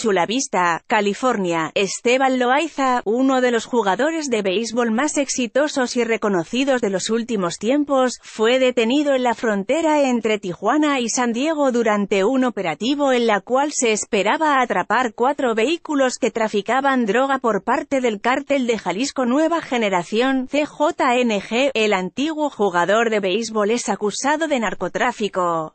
Chulavista, California. Esteban Loaiza, uno de los jugadores de béisbol más exitosos y reconocidos de los últimos tiempos, fue detenido en la frontera entre Tijuana y San Diego durante un operativo en la cual se esperaba atrapar cuatro vehículos que traficaban droga por parte del cártel de Jalisco Nueva Generación, CJNG. El antiguo jugador de béisbol es acusado de narcotráfico.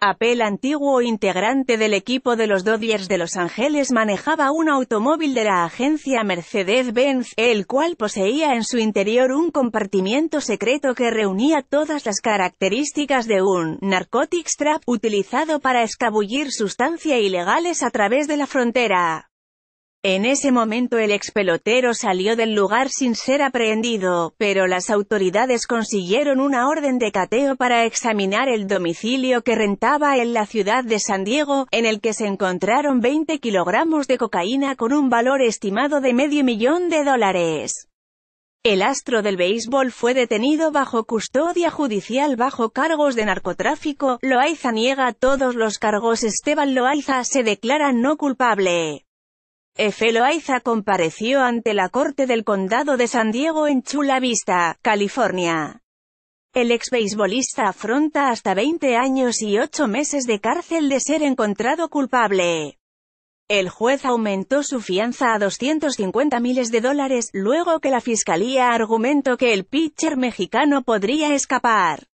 Apel antiguo integrante del equipo de los Dodgers de Los Ángeles manejaba un automóvil de la agencia Mercedes-Benz, el cual poseía en su interior un compartimiento secreto que reunía todas las características de un narcotics trap utilizado para escabullir sustancias ilegales a través de la frontera. En ese momento el ex pelotero salió del lugar sin ser aprehendido, pero las autoridades consiguieron una orden de cateo para examinar el domicilio que rentaba en la ciudad de San Diego, en el que se encontraron 20 kilogramos de cocaína con un valor estimado de medio millón de dólares. El astro del béisbol fue detenido bajo custodia judicial bajo cargos de narcotráfico, Loaiza niega todos los cargos Esteban Loaiza se declara no culpable. Efelo Loaiza compareció ante la Corte del Condado de San Diego en Chula Vista, California. El ex beisbolista afronta hasta 20 años y 8 meses de cárcel de ser encontrado culpable. El juez aumentó su fianza a 250 miles de dólares, luego que la fiscalía argumentó que el pitcher mexicano podría escapar.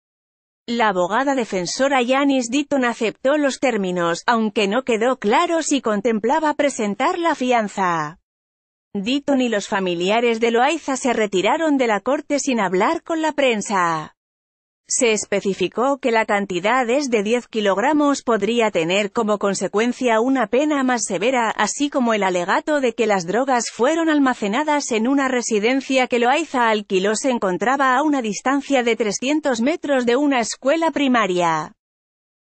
La abogada defensora Janis Ditton aceptó los términos, aunque no quedó claro si contemplaba presentar la fianza. Ditton y los familiares de Loaiza se retiraron de la corte sin hablar con la prensa. Se especificó que la cantidad es de 10 kilogramos podría tener como consecuencia una pena más severa, así como el alegato de que las drogas fueron almacenadas en una residencia que Loaiza alquiló se encontraba a una distancia de 300 metros de una escuela primaria.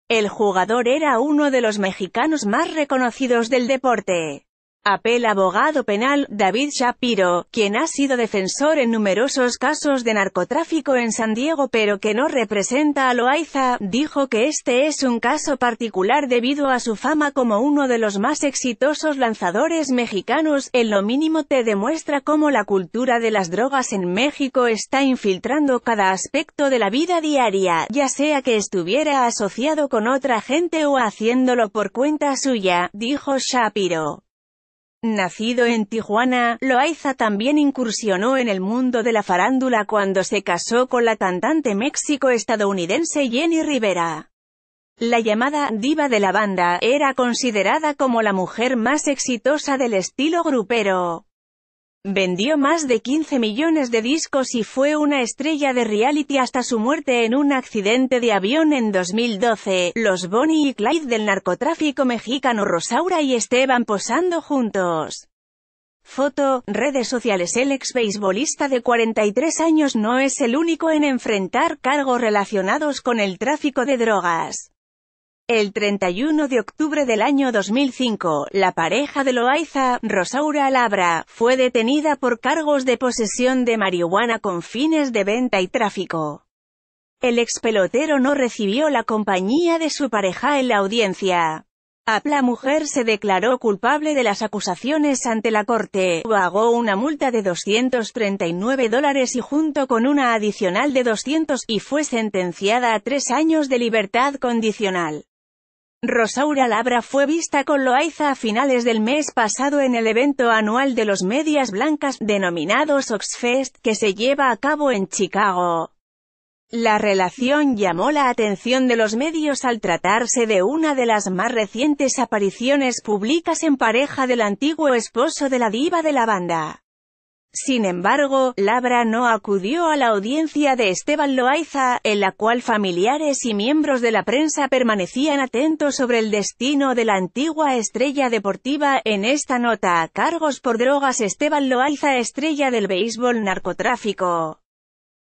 El jugador era uno de los mexicanos más reconocidos del deporte. Apel abogado penal, David Shapiro, quien ha sido defensor en numerosos casos de narcotráfico en San Diego pero que no representa a Loaiza, dijo que este es un caso particular debido a su fama como uno de los más exitosos lanzadores mexicanos, en lo mínimo te demuestra cómo la cultura de las drogas en México está infiltrando cada aspecto de la vida diaria, ya sea que estuviera asociado con otra gente o haciéndolo por cuenta suya, dijo Shapiro. Nacido en Tijuana, Loaiza también incursionó en el mundo de la farándula cuando se casó con la cantante méxico-estadounidense Jenny Rivera. La llamada diva de la banda era considerada como la mujer más exitosa del estilo grupero. Vendió más de 15 millones de discos y fue una estrella de reality hasta su muerte en un accidente de avión en 2012. Los Bonnie y Clyde del narcotráfico mexicano Rosaura y Esteban posando juntos. Foto, redes sociales El ex beisbolista de 43 años no es el único en enfrentar cargos relacionados con el tráfico de drogas. El 31 de octubre del año 2005, la pareja de Loaiza, Rosaura Labra, fue detenida por cargos de posesión de marihuana con fines de venta y tráfico. El ex pelotero no recibió la compañía de su pareja en la audiencia. La mujer se declaró culpable de las acusaciones ante la corte, pagó una multa de 239 dólares y junto con una adicional de 200, y fue sentenciada a tres años de libertad condicional. Rosaura Labra fue vista con Loaiza a finales del mes pasado en el evento anual de los medias blancas, denominado Soxfest, que se lleva a cabo en Chicago. La relación llamó la atención de los medios al tratarse de una de las más recientes apariciones públicas en pareja del antiguo esposo de la diva de la banda. Sin embargo, Labra no acudió a la audiencia de Esteban Loaiza, en la cual familiares y miembros de la prensa permanecían atentos sobre el destino de la antigua estrella deportiva. En esta nota, cargos por drogas Esteban Loaiza estrella del béisbol narcotráfico.